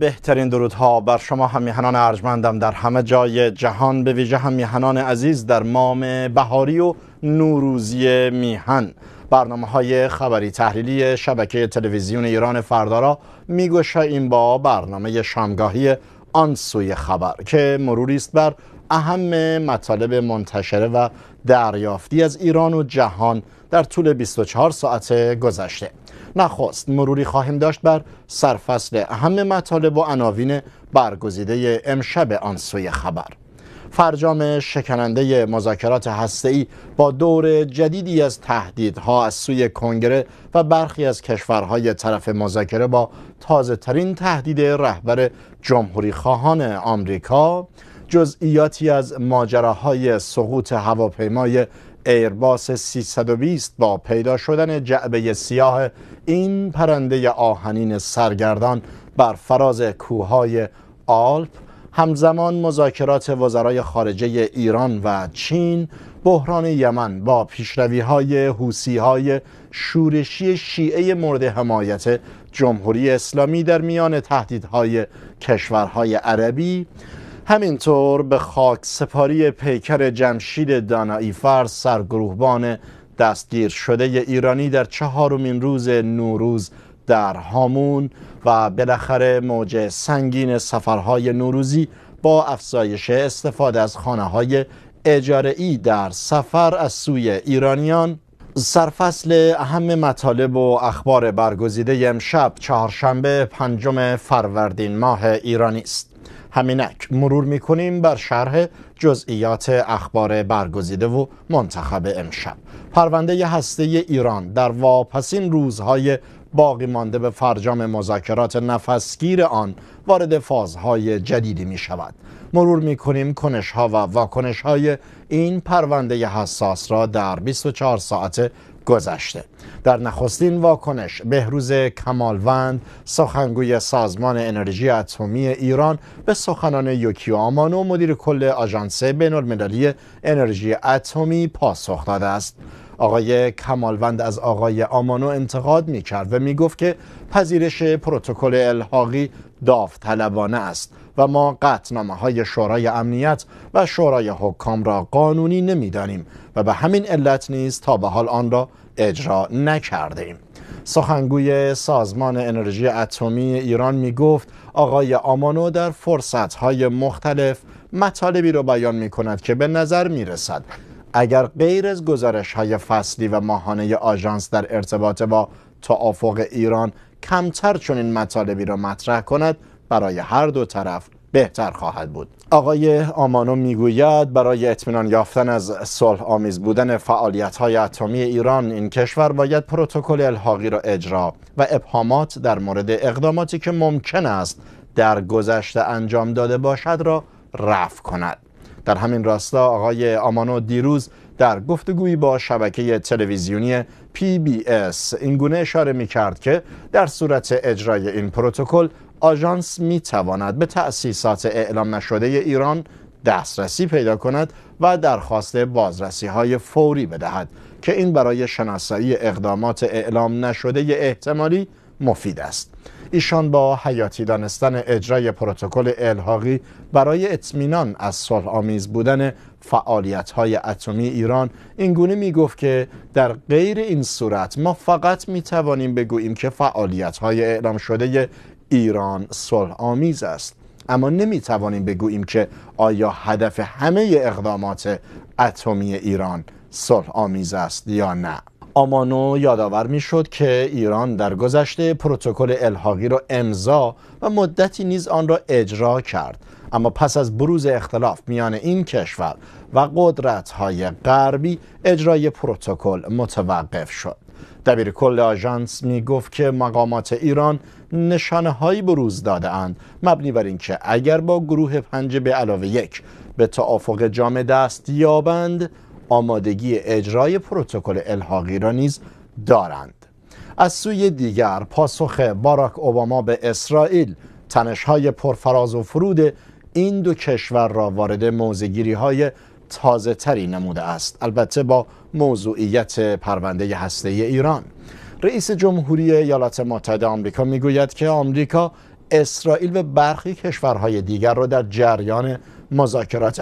بهترین درودها بر شما همیهنان ارجمندم در همه جای جهان به ویژه همیهنان عزیز در مام بهاری و نوروزی میهن برنامه های خبری تحلیلی شبکه تلویزیون ایران فردا را این با برنامه شامگاهی آن سوی خبر که مروری است بر اهم مطالب منتشره و دریافتی از ایران و جهان در طول 24 ساعت گذشته نخواست مروری خواهیم داشت بر سرفصل اهم مطالب و عناوین برگزیده امشب آن سوی خبر فرجام شکننده مذاکرات هسته‌ای با دور جدیدی از تهدیدها از سوی کنگره و برخی از کشورهای طرف مذاکره با تازه ترین تهدید رهبر جمهوری خواهان آمریکا جزئیاتی از ماجراهای سقوط هواپیمای ایرباس 320 با پیدا شدن جعبه سیاه این پرنده آهنین سرگردان بر فراز کوههای آلپ همزمان مذاکرات وزرای خارجه ایران و چین بحران یمن با پیشروی های حوسی های شورشی شیعه مورد حمایت جمهوری اسلامی در میان تهدیدهای کشورهای عربی همینطور به خاک سپاری پیکر جمشید دانایی فرز سرگروهبان دستگیر شده ایرانی در چهارمین روز نوروز در هامون و بالاخره موج سنگین سفرهای نوروزی با افزایش استفاده از خانه های اجاره ای در سفر از سوی ایرانیان سرفصل اهم مطالب و اخبار برگزیده امشب چهارشنبه پنجم فروردین ماه ایرانی است همینک مرور میکنیم بر شرح جزئیات اخبار برگزیده و منتخب امشب پرونده هسته ایران در واپسین روزهای باقی مانده به فرجام مذاکرات نفسگیر آن وارد فازهای جدیدی می شود مرور می کنیم کنش ها و واکنش های این پرونده حساس را در 24 ساعت گذشته در نخستین واکنش بهروز کمالوند سخنگوی سازمان انرژی اتمی ایران به سخنان یوکیو آمانو مدیر کل آژانس بینالمللی انرژی اتمی پاسخ داده است آقای کمالوند از آقای آمانو انتقاد می کرد و می گفت که پذیرش پروتکل الحاقی داوطلبانه است و ما قطنامه های شورای امنیت و شورای حکام را قانونی دانیم و به همین علت نیز تا به حال آن را اجرا نکرده ایم. سخنگوی سازمان انرژی اتمی ایران می گفت آقای آمانو در فرصت های مختلف مطالبی را بیان می کند که به نظر می رسد اگر غیر از گزارش های فصلی و ماهانه آژانس در ارتباط با توافق ایران کمتر چنین مطالبی را مطرح کند برای هر دو طرف بهتر خواهد بود آقای آمانو میگوید برای اطمینان یافتن از صلح آمیز بودن فعالیت های اتمی ایران این کشور باید پروتکل الحاقی را اجرا و ابهامات در مورد اقداماتی که ممکن است در گذشته انجام داده باشد را رفع کند در همین راستا آقای آمانو دیروز در گفتگویی با شبکه تلویزیونی PBS این گونه اشاره می کرد که در صورت اجرای این پروتکل آژانس می تواند به تأسیسات اعلام نشده ایران دسترسی پیدا کند و درخواست بازرسی های فوری بدهد که این برای شناسایی اقدامات اعلام نشده احتمالی مفید است ایشان با حیاتی دانستن اجرای پروتکل الحاقی برای اطمینان از صلح بودن فعالیت های اتمی ایران اینگونه می گفت که در غیر این صورت ما فقط می توانیم بگوییم که فعالیت های اعلام شده ایران صلح آمیز است اما نمی توانیم بگوییم که آیا هدف همه اقدامات اتمی ایران صلح آمیز است یا نه آمانو یادآور میشد که ایران در گذشته پروتکل الحاقی را امضا و مدتی نیز آن را اجرا کرد اما پس از بروز اختلاف میان این کشور و قدرت های غربی اجرای پروتکل متوقف شد دبیر کل آژانس گفت که مقامات ایران نشانه هایی بروز داده اند مبنی بر اینکه اگر با گروه پنج به علاوه یک به توافق جامع دست یابند آمادگی اجرای پروتکل الحاقی را نیز دارند از سوی دیگر پاسخ باراک اوباما به اسرائیل های پرفراز و فرود این دو کشور را وارد موزگیری های تازه تری نموده است البته با موضوعیت پرونده هسته ایران رئیس جمهوری ایالات متحده آمریکا میگوید که آمریکا اسرائیل و برخی کشورهای دیگر را در جریان مذاکرات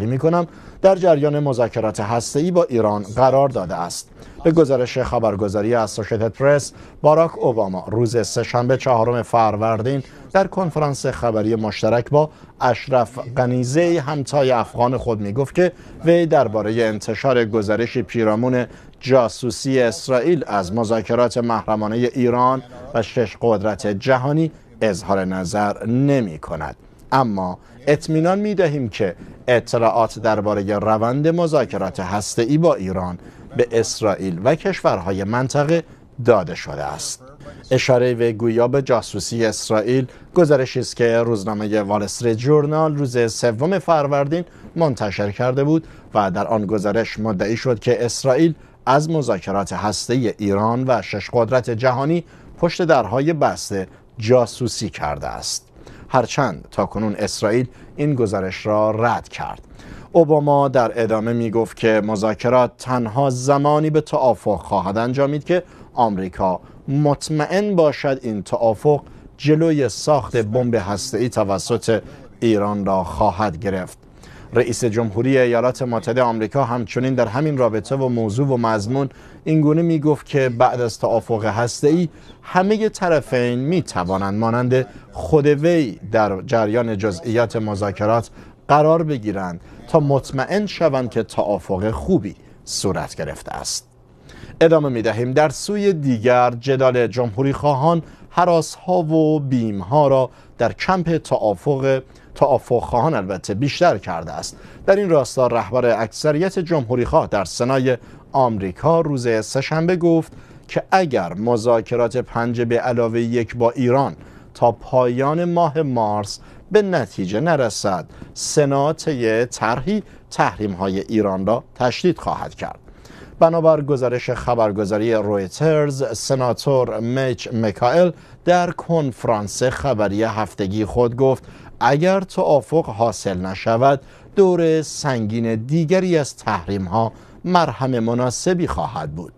می کنم در جریان مذاکرات ای با ایران قرار داده است به گزارش خبرگزاری اسوشیتد پرس باراک اوباما روز سهشنبه چهارم فروردین در کنفرانس خبری مشترک با اشرف غنیزه همتای افغان خود گفت که وی درباره انتشار گزارش پیرامون جاسوسی اسرائیل از مذاکرات محرمانه ایران و شش قدرت جهانی اظهار نظر نمی کند. اما اطمینان می دهیم که اطلاعات درباره روند مذاکرات ای با ایران به اسرائیل و کشورهای منطقه داده شده است اشاره و گویا به جاسوسی اسرائیل گزارشی است که روزنامه وال جورنال روز سوم فروردین منتشر کرده بود و در آن گزارش مدعی شد که اسرائیل از مذاکرات هسته ایران و شش قدرت جهانی پشت درهای بسته جاسوسی کرده است هرچند تاکنون اسرائیل این گزارش را رد کرد اوباما در ادامه می گفت که مذاکرات تنها زمانی به توافق خواهد انجامید که آمریکا مطمئن باشد این توافق جلوی ساخت بمب هسته‌ای توسط ایران را خواهد گرفت رئیس جمهوری ایالات متحده آمریکا همچنین در همین رابطه و موضوع و مضمون اینگونه می گفت که بعد از توافق ای همه طرفین می توانند مانند خود وی در جریان جزئیات مذاکرات قرار بگیرند تا مطمئن شوند که توافق خوبی صورت گرفته است ادامه می دهیم در سوی دیگر جدال جمهوری خواهان حراس ها و بیم ها را در کمپ توافق توافق خواهان البته بیشتر کرده است در این راستا رهبر اکثریت جمهوری خواه در سنای آمریکا روز سهشنبه گفت که اگر مذاکرات پنج به علاوه یک با ایران تا پایان ماه مارس به نتیجه نرسد سنات طرحی تحریم های ایران را تشدید خواهد کرد بنابر گزارش خبرگزاری رویترز سناتور میچ مکائل در کنفرانس خبری هفتگی خود گفت اگر توافق حاصل نشود دور سنگین دیگری از تحریم ها مرهم مناسبی خواهد بود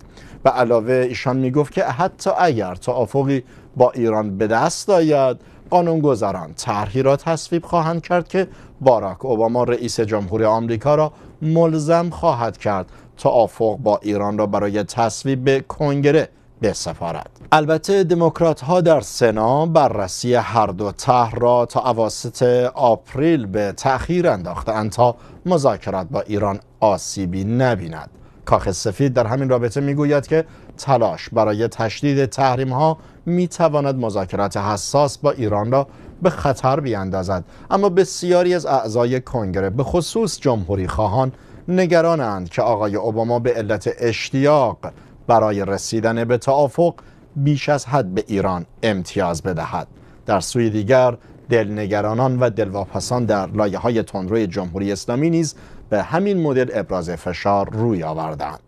و علاوه ایشان می گفت که حتی اگر توافقی با ایران به دست آید قانونگذاران طرحی را تصویب خواهند کرد که باراک اوباما رئیس جمهور آمریکا را ملزم خواهد کرد توافق با ایران را برای تصویب به کنگره به سفارت البته دموکرات ها در سنا بررسی هر دو طرح را تا اواسط آپریل به تأخیر انداختند تا مذاکرات با ایران آسیبی نبیند کاخ سفید در همین رابطه میگوید که تلاش برای تشدید تحریم ها می تواند مذاکرات حساس با ایران را به خطر بیاندازد اما بسیاری از اعضای کنگره به خصوص جمهوری خواهان نگرانند که آقای اوباما به علت اشتیاق برای رسیدن به توافق بیش از حد به ایران امتیاز بدهد در سوی دیگر دلنگرانان و دلواپسان در لایه های تندروی جمهوری اسلامی نیز به همین مدل ابراز فشار روی آوردند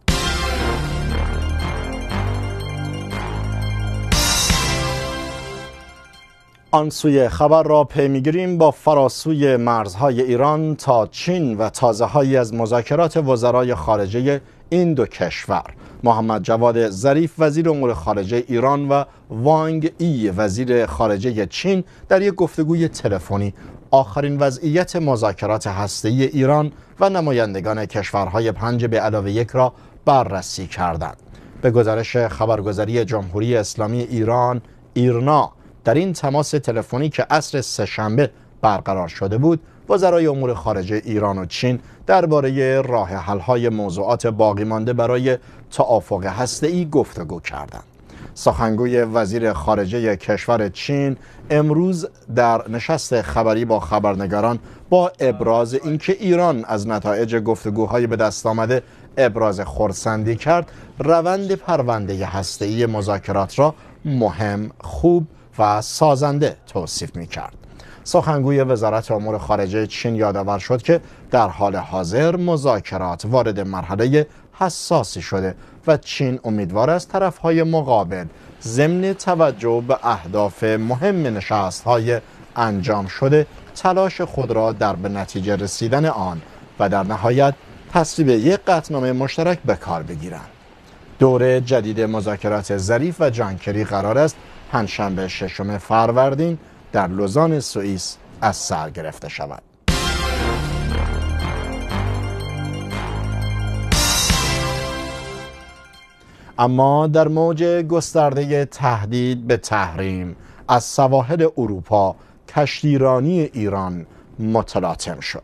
آن سوی خبر را پی میگیریم با فراسوی مرزهای ایران تا چین و تازه هایی از مذاکرات وزرای خارجه این دو کشور محمد جواد ظریف وزیر امور خارجه ایران و وانگ ای وزیر خارجه چین در یک گفتگوی تلفنی آخرین وضعیت مذاکرات هسته‌ای ایران و نمایندگان کشورهای پنج به علاوه یک را بررسی کردند. به گزارش خبرگزاری جمهوری اسلامی ایران ایرنا در این تماس تلفنی که عصر سهشنبه برقرار شده بود وزرای امور خارجه ایران و چین درباره راه حل‌های موضوعات باقی مانده برای توافق ای گفتگو کردند. سخنگوی وزیر خارجه کشور چین امروز در نشست خبری با خبرنگاران با ابراز اینکه ایران از نتایج گفتگوهای به دست آمده ابراز خرسندی کرد روند پرونده هسته‌ای مذاکرات را مهم خوب و سازنده توصیف می کرد سخنگوی وزارت امور خارجه چین یادآور شد که در حال حاضر مذاکرات وارد مرحله حساسی شده و چین امیدوار است طرفهای مقابل ضمن توجه به اهداف مهم نشست های انجام شده تلاش خود را در به نتیجه رسیدن آن و در نهایت تصویب یک قطنامه مشترک به کار بگیرند. دوره جدید مذاکرات ظریف و جانکری قرار است پنجشنبه ششم فروردین در لوزان سوئیس از سر گرفته شود اما در موج گسترده تهدید به تحریم از سواحل اروپا کشتیرانی ایران متلاطم شد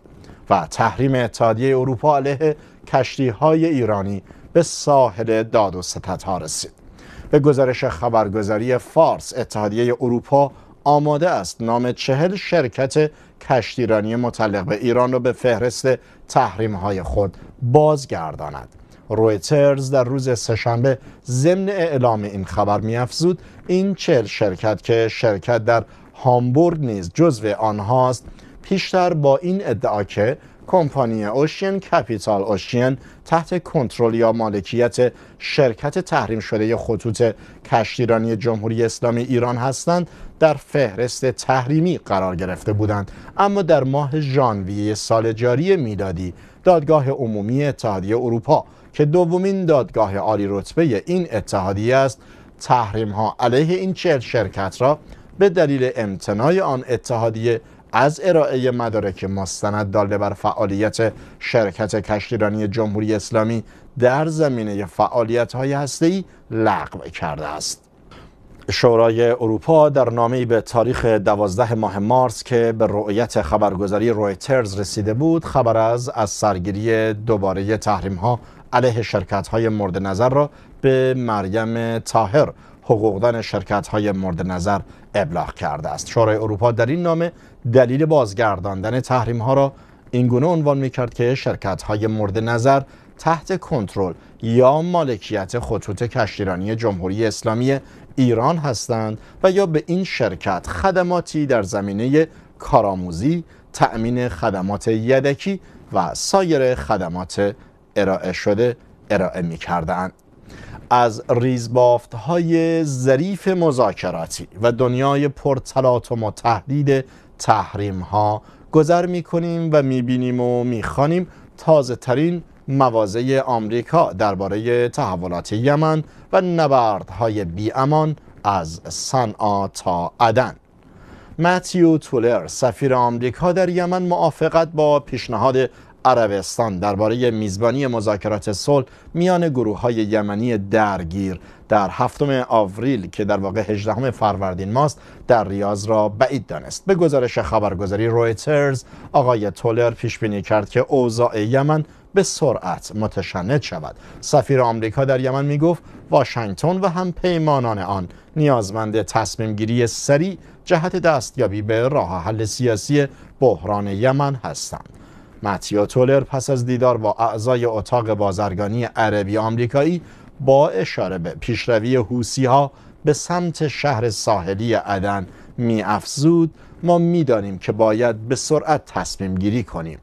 و تحریم اتحادیه اروپا علیه کشتی های ایرانی به ساحل داد و ستت ها رسید به گزارش خبرگزاری فارس اتحادیه اروپا آماده است نام چهل شرکت کشتیرانی متعلق به ایران را به فهرست تحریم خود بازگرداند رویترز در روز سهشنبه ضمن اعلام این خبر میافزود این چهل شرکت که شرکت در هامبورگ نیز جزو آنهاست پیشتر با این ادعا که کمپانی اوشین کپیتال اوشین تحت کنترل یا مالکیت شرکت تحریم شده خطوط کشتیرانی جمهوری اسلامی ایران هستند در فهرست تحریمی قرار گرفته بودند اما در ماه ژانویه سال جاری میلادی دادگاه عمومی اتحادیه اروپا که دومین دادگاه عالی رتبه این اتحادیه است تحریم ها علیه این چهل شرکت را به دلیل امتنای آن اتحادیه از ارائه مدارک مستند داله بر فعالیت شرکت کشتیرانی جمهوری اسلامی در زمینه فعالیت های هسته‌ای لغو کرده است. شورای اروپا در نامه‌ای به تاریخ 12 ماه مارس که به رؤیت خبرگزاری رویترز رسیده بود خبر از از سرگیری دوباره تحریم‌ها علیه های مورد نظر را به مریم تاهر حقوقدان های مورد نظر ابلاغ کرده است شورای اروپا در این نامه دلیل بازگرداندن تحریم ها را اینگونه عنوان می کرد که شرکت های مورد نظر تحت کنترل یا مالکیت خطوط کشتیرانی جمهوری اسلامی ایران هستند و یا به این شرکت خدماتی در زمینه کارآموزی، تأمین خدمات یدکی و سایر خدمات ارائه شده ارائه می از ریزبافت های ظریف مذاکراتی و دنیای پرتلاطم و تهدید تحریم ها گذر می کنیم و می بینیم و می خانیم تازه ترین موازه آمریکا درباره تحولات یمن و نبرد بی بیامان از صنعا تا عدن متیو تولر سفیر آمریکا در یمن موافقت با پیشنهاد عربستان درباره میزبانی مذاکرات صلح میان گروه های یمنی درگیر در هفتم آوریل که در واقع 18 فروردین ماست در ریاض را بعید دانست به گزارش خبرگزاری رویترز آقای تولر پیش بینی کرد که اوضاع یمن به سرعت متشنج شود سفیر آمریکا در یمن می گفت واشنگتن و هم پیمانان آن نیازمند تصمیم گیری سریع جهت دستیابی به راه حل سیاسی بحران یمن هستند متیا تولر پس از دیدار با اعضای اتاق بازرگانی عربی آمریکایی با اشاره به پیشروی حوسی ها به سمت شهر ساحلی عدن می افزود ما میدانیم که باید به سرعت تصمیم گیری کنیم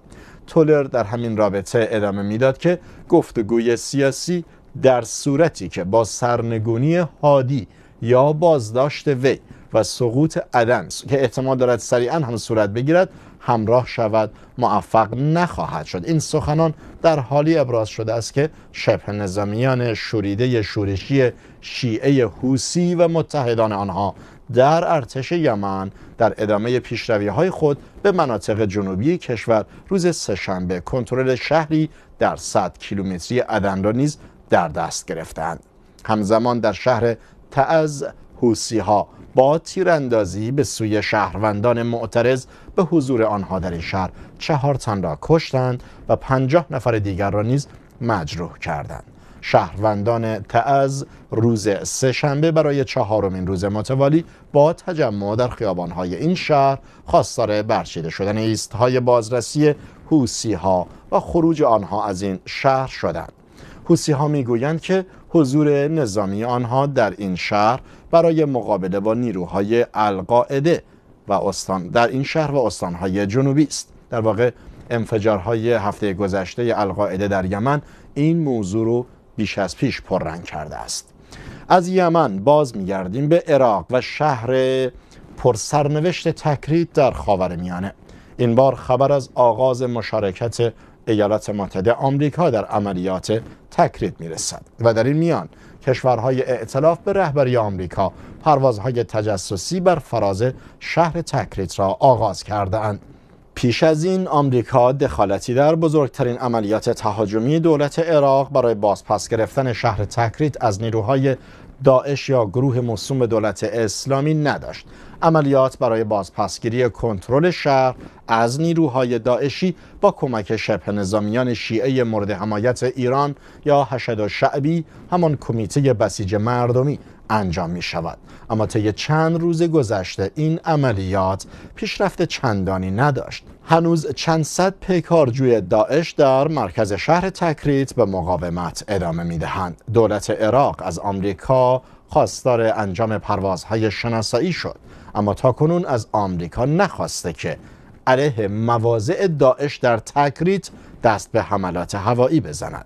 تولر در همین رابطه ادامه میداد که گفتگوی سیاسی در صورتی که با سرنگونی هادی یا بازداشت وی و سقوط عدن که احتمال دارد سریعا هم صورت بگیرد همراه شود موفق نخواهد شد این سخنان در حالی ابراز شده است که شبه نظامیان شوریده شورشی شیعه حوسی و متحدان آنها در ارتش یمن در ادامه پیشروی های خود به مناطق جنوبی کشور روز سهشنبه کنترل شهری در 100 کیلومتری عدن را نیز در دست گرفتند همزمان در شهر تعز حوسی ها با تیراندازی به سوی شهروندان معترض به حضور آنها در این شهر چهار تن را کشتند و پنجاه نفر دیگر را نیز مجروح کردند شهروندان تعز روز سه شنبه برای چهارمین روز متوالی با تجمع در خیابانهای این شهر خواستار برچیده شدن ایستهای بازرسی حوسی ها و خروج آنها از این شهر شدند حوسی ها میگویند که حضور نظامی آنها در این شهر برای مقابله با نیروهای القاعده و استان در این شهر و استانهای جنوبی است در واقع انفجارهای هفته گذشته القاعده در یمن این موضوع رو بیش از پیش پررنگ کرده است از یمن باز میگردیم به عراق و شهر پرسرنوشت تکرید در خاور میانه این بار خبر از آغاز مشارکت ایالات متحده آمریکا در عملیات تکرید میرسد و در این میان کشورهای ائتلاف به رهبری آمریکا پروازهای تجسسی بر فراز شهر تکریت را آغاز کرده اند. پیش از این آمریکا دخالتی در بزرگترین عملیات تهاجمی دولت عراق برای بازپس گرفتن شهر تکریت از نیروهای داعش یا گروه مصوم دولت اسلامی نداشت عملیات برای بازپسگیری کنترل شهر از نیروهای داعشی با کمک شبه نظامیان شیعه مورد حمایت ایران یا حشد و شعبی همان کمیته بسیج مردمی انجام می شود اما طی چند روز گذشته این عملیات پیشرفت چندانی نداشت هنوز چند صد پیکارجوی داعش در مرکز شهر تکریت به مقاومت ادامه می دهند دولت عراق از آمریکا خواستار انجام پروازهای شناسایی شد اما کنون از آمریکا نخواسته که علیه مواضع داعش در تکریت دست به حملات هوایی بزند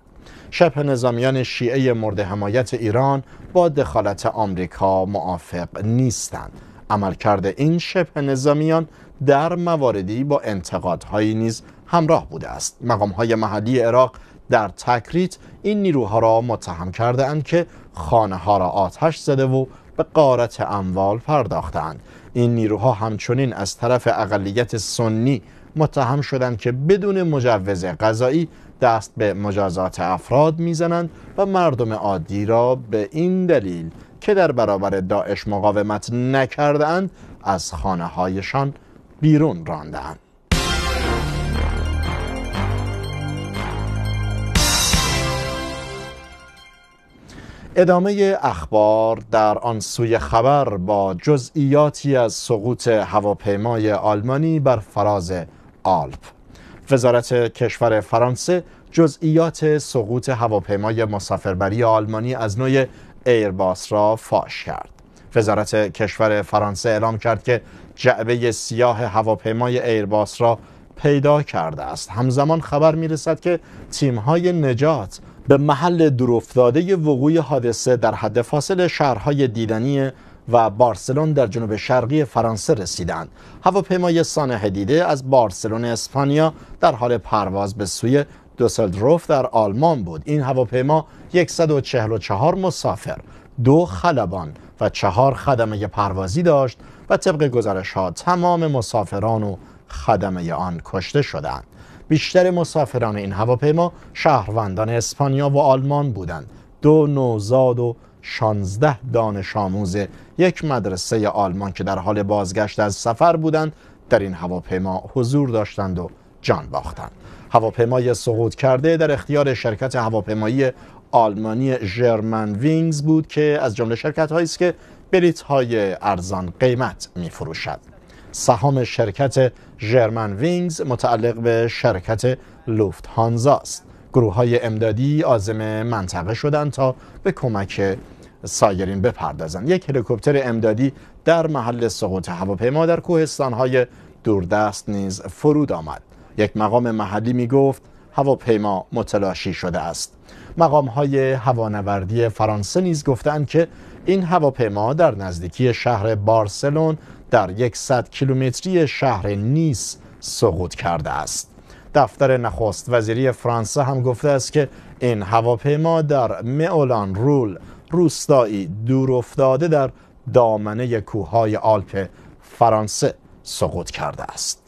شبه نظامیان شیعه مورد حمایت ایران با دخالت آمریکا موافق نیستند عملکرد این شبه نظامیان در مواردی با انتقادهایی نیز همراه بوده است مقامهای محلی عراق در تکریت این نیروها را متهم کرده اند که خانه ها را آتش زده و به قارت اموال پرداختند این نیروها همچنین از طرف اقلیت سنی متهم شدند که بدون مجوز قضایی دست به مجازات افراد میزنند و مردم عادی را به این دلیل که در برابر داعش مقاومت نکردند از خانه هایشان بیرون راندند ادامه اخبار در آن سوی خبر با جزئیاتی از سقوط هواپیمای آلمانی بر فراز آلپ وزارت کشور فرانسه جزئیات سقوط هواپیمای مسافربری آلمانی از نوع ایرباس را فاش کرد وزارت کشور فرانسه اعلام کرد که جعبه سیاه هواپیمای ایرباس را پیدا کرده است همزمان خبر می رسد که تیمهای نجات به محل دورافتاده وقوع حادثه در حد فاصل شهرهای دیدنی و بارسلون در جنوب شرقی فرانسه رسیدند. هواپیمای سانه دیده از بارسلون اسپانیا در حال پرواز به سوی دوسلدروف در آلمان بود. این هواپیما 144 مسافر، دو خلبان و چهار خدمه پروازی داشت و طبق گزارش ها تمام مسافران و خدمه آن کشته شدند. بیشتر مسافران این هواپیما شهروندان اسپانیا و آلمان بودند. دو نوزاد و 16 دانش آموز یک مدرسه آلمان که در حال بازگشت از سفر بودند در این هواپیما حضور داشتند و جان باختند. هواپیمای سقوط کرده در اختیار شرکت هواپیمایی آلمانی جرمن وینگز بود که از جمله شرکت هایی است که بلیت های ارزان قیمت می فروشد. سهام شرکت ژرمن وینگز متعلق به شرکت لوفت هانزا است گروه های امدادی آزم منطقه شدند تا به کمک سایرین بپردازند یک هلیکوپتر امدادی در محل سقوط هواپیما در کوهستان های دوردست نیز فرود آمد یک مقام محلی می گفت هواپیما متلاشی شده است مقام های هوانوردی فرانسه نیز گفتند که این هواپیما در نزدیکی شهر بارسلون در 100 کیلومتری شهر نیس سقوط کرده است دفتر نخست وزیری فرانسه هم گفته است که این هواپیما در مئولان رول روستایی دور افتاده در دامنه کوههای آلپ فرانسه سقوط کرده است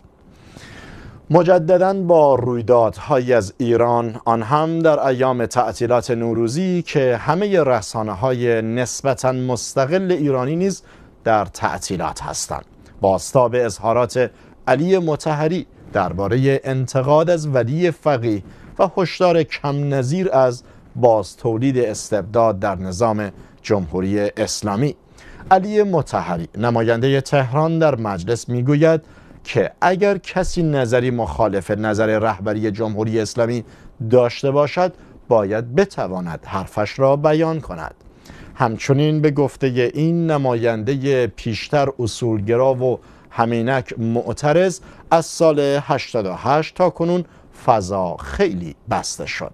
مجددا با رویدادهایی از ایران آن هم در ایام تعطیلات نوروزی که همه رسانه های نسبتا مستقل ایرانی نیز در تعطیلات هستند باستاب اظهارات علی متحری درباره انتقاد از ولی فقیه و هشدار کم نظیر از باز تولید استبداد در نظام جمهوری اسلامی علی متحری نماینده تهران در مجلس میگوید که اگر کسی نظری مخالف نظر رهبری جمهوری اسلامی داشته باشد باید بتواند حرفش را بیان کند همچنین به گفته این نماینده پیشتر اصولگرا و همینک معترض از سال 88 تا کنون فضا خیلی بسته شد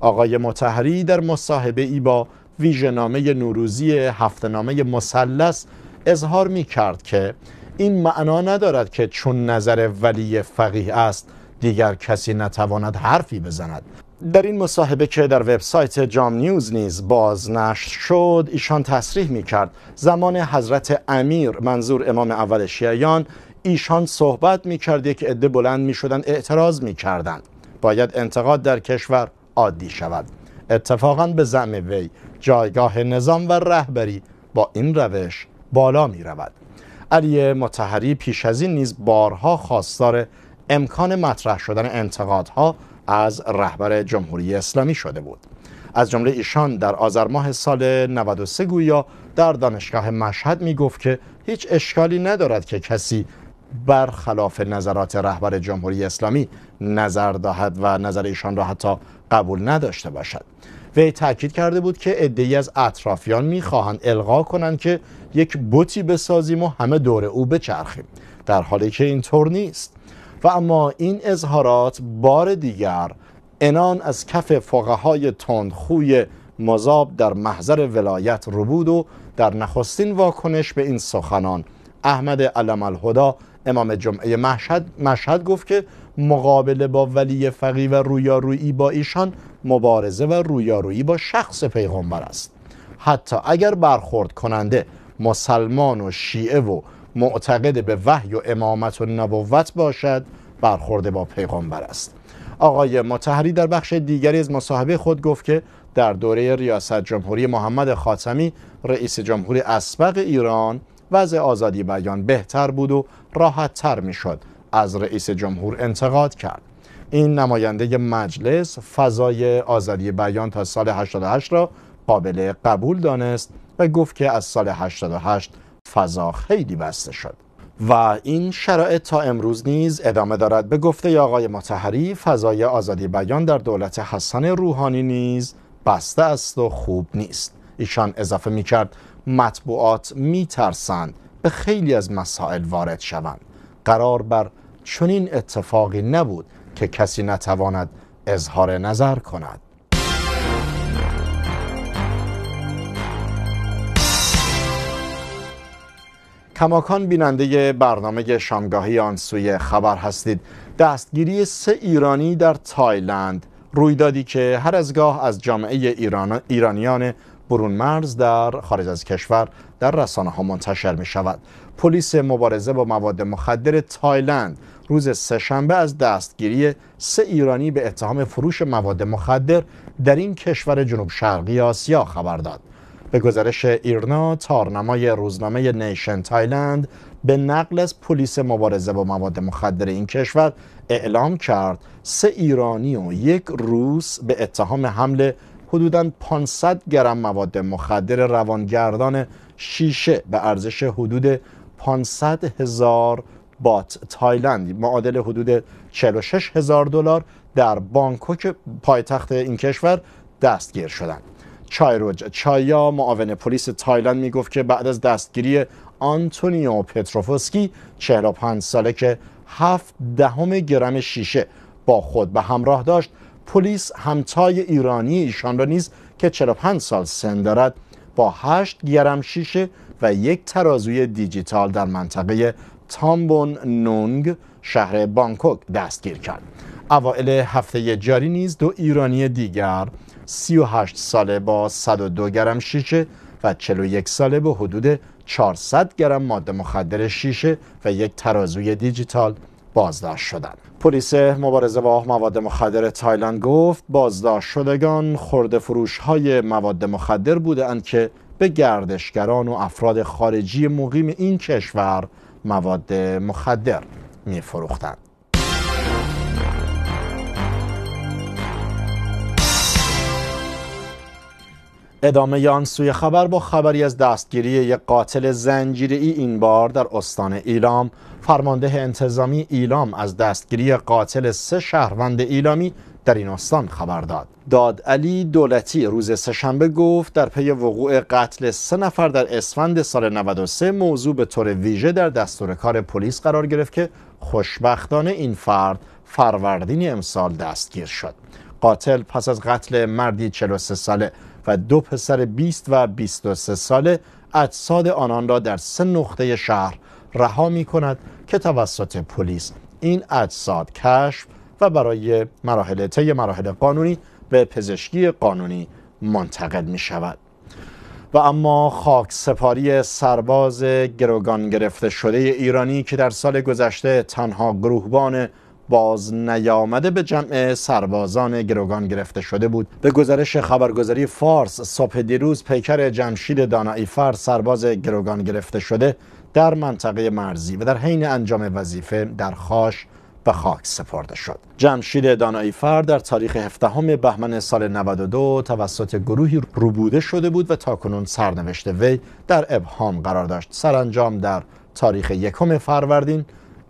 آقای متحری در مصاحبه ای با ویژنامه نوروزی هفتنامه مسلس اظهار می کرد که این معنا ندارد که چون نظر ولی فقیه است دیگر کسی نتواند حرفی بزند در این مصاحبه که در وبسایت جام نیوز نیز بازنشر شد ایشان تصریح می کرد زمان حضرت امیر منظور امام اول شیعیان ایشان صحبت می کرد یک عده بلند می شدن اعتراض می کردن. باید انتقاد در کشور عادی شود اتفاقا به زعم وی جایگاه نظام و رهبری با این روش بالا می رود علی متحری پیش از این نیز بارها خواستار امکان مطرح شدن انتقادها از رهبر جمهوری اسلامی شده بود از جمله ایشان در آذر ماه سال 93 گویا در دانشگاه مشهد می گفت که هیچ اشکالی ندارد که کسی برخلاف نظرات رهبر جمهوری اسلامی نظر دهد و نظر ایشان را حتی قبول نداشته باشد وی تاکید کرده بود که عدهای از اطرافیان میخواهند القا کنند که یک بوتی بسازیم و همه دور او بچرخیم در حالی که اینطور نیست و اما این اظهارات بار دیگر انان از کف فقهای تندخوی مذاب در محضر ولایت ربود و در نخستین واکنش به این سخنان احمد علم الهدا امام جمعه مشهد, مشهد گفت که مقابله با ولی فقی و رویارویی با ایشان مبارزه و رویارویی با شخص پیغمبر است حتی اگر برخورد کننده مسلمان و شیعه و معتقد به وحی و امامت و نبوت باشد برخورده با پیغمبر است آقای متحری در بخش دیگری از مصاحبه خود گفت که در دوره ریاست جمهوری محمد خاتمی رئیس جمهوری اسبق ایران وضع آزادی بیان بهتر بود و راحت تر می شد از رئیس جمهور انتقاد کرد این نماینده مجلس فضای آزادی بیان تا سال 88 را قابل قبول دانست و گفت که از سال 88 فضا خیلی بسته شد و این شرایط تا امروز نیز ادامه دارد به گفته آقای متحری فضای آزادی بیان در دولت حسن روحانی نیز بسته است و خوب نیست ایشان اضافه می کرد مطبوعات می ترسند به خیلی از مسائل وارد شوند قرار بر چنین اتفاقی نبود که کسی نتواند اظهار نظر کند کماکان بیننده برنامه شامگاهی آن سوی خبر هستید دستگیری سه ایرانی در تایلند رویدادی که هر از گاه از جامعه ایرانیان برون مرز در خارج از کشور در رسانه ها منتشر می شود پلیس مبارزه با مواد مخدر تایلند روز سهشنبه از دستگیری سه ایرانی به اتهام فروش مواد مخدر در این کشور جنوب شرقی آسیا خبر داد به گزارش ایرنا تارنمای روزنامه نیشن تایلند به نقل از پلیس مبارزه با مواد مخدر این کشور اعلام کرد سه ایرانی و یک روس به اتهام حمل حدوداً 500 گرم مواد مخدر روانگردان شیشه به ارزش حدود 500 هزار بات تایلند معادل حدود 46 هزار دلار در بانکوک پایتخت این کشور دستگیر شدند چایروج چایا معاون پلیس تایلند میگفت که بعد از دستگیری آنتونیو پتروفسکی 45 ساله که 7 دهم گرم شیشه با خود به همراه داشت پلیس همتای ایرانی ایشان را نیز که 45 سال سن دارد با 8 گرم شیشه و یک ترازوی دیجیتال در منطقه تامبون نونگ شهر بانکوک دستگیر کرد. اوائل هفته جاری نیز دو ایرانی دیگر 38 ساله با 102 گرم شیشه و 41 ساله با حدود 400 گرم ماده مخدر شیشه و یک ترازوی دیجیتال بازداشت شدند. پلیس مبارزه با مواد مخدر تایلند گفت بازداشت شدگان خورده فروش های مواد مخدر بودند که به گردشگران و افراد خارجی مقیم این کشور مواد مخدر می فروختند. ادامه یان سوی خبر با خبری از دستگیری یک قاتل زنجیری این بار در استان ایلام فرمانده انتظامی ایلام از دستگیری قاتل سه شهروند ایلامی در این استان خبر داد داد علی دولتی روز سهشنبه گفت در پی وقوع قتل سه نفر در اسفند سال 93 موضوع به طور ویژه در دستور کار پلیس قرار گرفت که خوشبختانه این فرد فروردین امسال دستگیر شد قاتل پس از قتل مردی 43 ساله و دو پسر 20 و 23 ساله اجساد آنان را در سه نقطه شهر رها می کند که توسط پلیس این اجساد کشف و برای مراحل طی مراحل قانونی به پزشکی قانونی منتقل می شود و اما خاک سپاری سرباز گروگان گرفته شده ایرانی که در سال گذشته تنها گروهبان باز نیامده به جمع سربازان گروگان گرفته شده بود به گزارش خبرگزاری فارس صبح دیروز پیکر جمشید دانایی فر سرباز گروگان گرفته شده در منطقه مرزی و در حین انجام وظیفه در خاش به خاک سپرده شد جمشید دانایی فر در تاریخ 17 بهمن سال 92 توسط گروهی روبوده شده بود و تاکنون سرنوشت وی در ابهام قرار داشت سرانجام در تاریخ یکم فروردین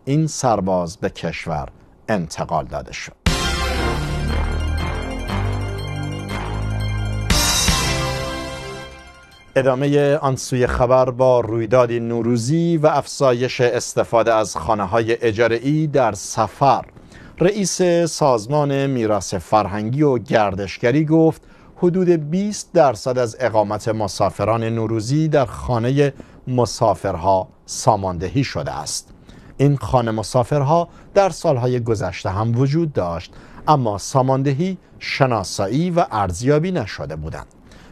این سرباز به کشور انتقال داده شد ادامه آن سوی خبر با رویدادی نوروزی و افزایش استفاده از خانه های اجاره در سفر رئیس سازمان میراث فرهنگی و گردشگری گفت حدود 20 درصد از اقامت مسافران نوروزی در خانه مسافرها ساماندهی شده است این خانه مسافرها در سالهای گذشته هم وجود داشت اما ساماندهی شناسایی و ارزیابی نشده بودند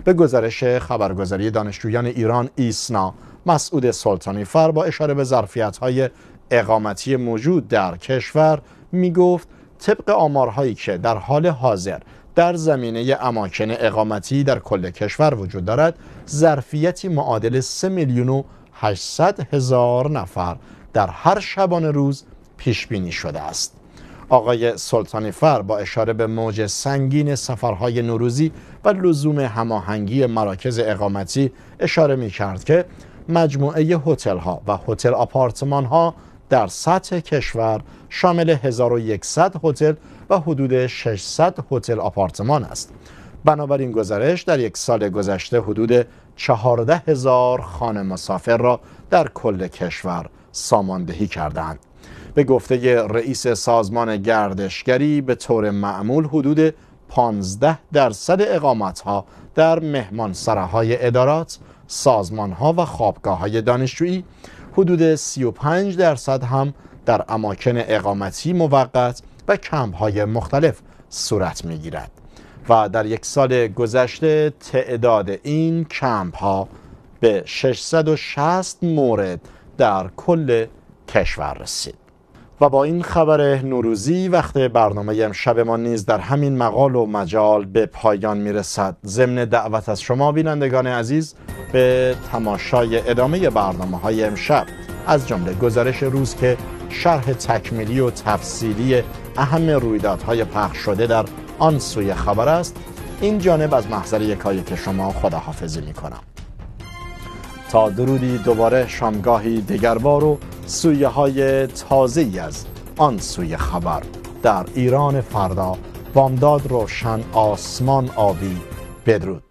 به گزارش خبرگزاری دانشجویان ایران ایسنا مسعود سلطانی فر با اشاره به ظرفیت های اقامتی موجود در کشور می گفت طبق آمارهایی که در حال حاضر در زمینه اماکن اقامتی در کل کشور وجود دارد ظرفیتی معادل 3 میلیون و 800 هزار نفر در هر شبان روز پیش بینی شده است آقای سلطانی فر با اشاره به موج سنگین سفرهای نوروزی و لزوم هماهنگی مراکز اقامتی اشاره می کرد که مجموعه هتل ها و هتل آپارتمان ها در سطح کشور شامل 1100 هتل و حدود 600 هتل آپارتمان است بنابراین گزارش در یک سال گذشته حدود 14 هزار خانه مسافر را در کل کشور ساماندهی کردند به گفته رئیس سازمان گردشگری به طور معمول حدود 15 درصد ها در مهمان مهمانسراهای ادارات، ها و خوابگاه های دانشجویی حدود 35 درصد هم در اماکن اقامتی موقت و کمپهای مختلف صورت می گیرد و در یک سال گذشته تعداد این کمپ ها به 660 مورد در کل کشور رسید و با این خبر نوروزی وقت برنامه امشب ما نیز در همین مقال و مجال به پایان میرسد ضمن دعوت از شما بینندگان عزیز به تماشای ادامه برنامه های امشب از جمله گزارش روز که شرح تکمیلی و تفصیلی اهم رویدادهای پخش شده در آن سوی خبر است این جانب از محضر که شما خداحافظی میکنم تا درودی دوباره شامگاهی دگربار و سویه های تازه از آن سوی خبر در ایران فردا بامداد روشن آسمان آبی بدرود